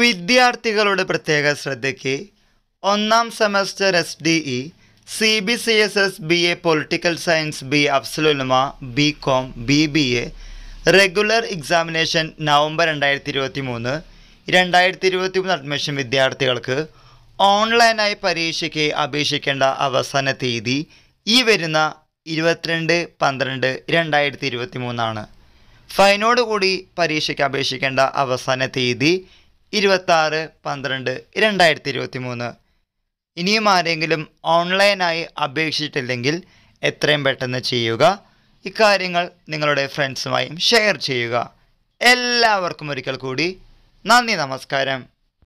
വിദ്യാർത്ഥികളുടെ പ്രത്യേക ശ്രദ്ധയ്ക്ക് ഒന്നാം semester S D E C B C S S B A political science B അഫ്സലുലമ B com B B A regular examination November രണ്ടായിരത്തി ഇരുപത്തി മൂന്ന് രണ്ടായിരത്തി ഇരുപത്തി മൂന്ന് അഡ്മിഷൻ വിദ്യാർത്ഥികൾക്ക് ഓൺലൈനായി പരീക്ഷയ്ക്ക് അപേക്ഷിക്കേണ്ട അവസാന തീയതി ഈ വരുന്ന ഇരുപത്തിരണ്ട് പന്ത്രണ്ട് രണ്ടായിരത്തി ഇരുപത്തി മൂന്നാണ് ഫൈനോടുകൂടി പരീക്ഷയ്ക്ക് അപേക്ഷിക്കേണ്ട അവസാന തീയതി ഇരുപത്താറ് പന്ത്രണ്ട് രണ്ടായിരത്തി ഇരുപത്തി മൂന്ന് ഇനിയും ആരെങ്കിലും ഓൺലൈനായി അപേക്ഷിച്ചിട്ടില്ലെങ്കിൽ എത്രയും പെട്ടെന്ന് ചെയ്യുക ഇക്കാര്യങ്ങൾ നിങ്ങളുടെ ഫ്രണ്ട്സുമായും ഷെയർ ചെയ്യുക എല്ലാവർക്കും ഒരിക്കൽ കൂടി നന്ദി നമസ്കാരം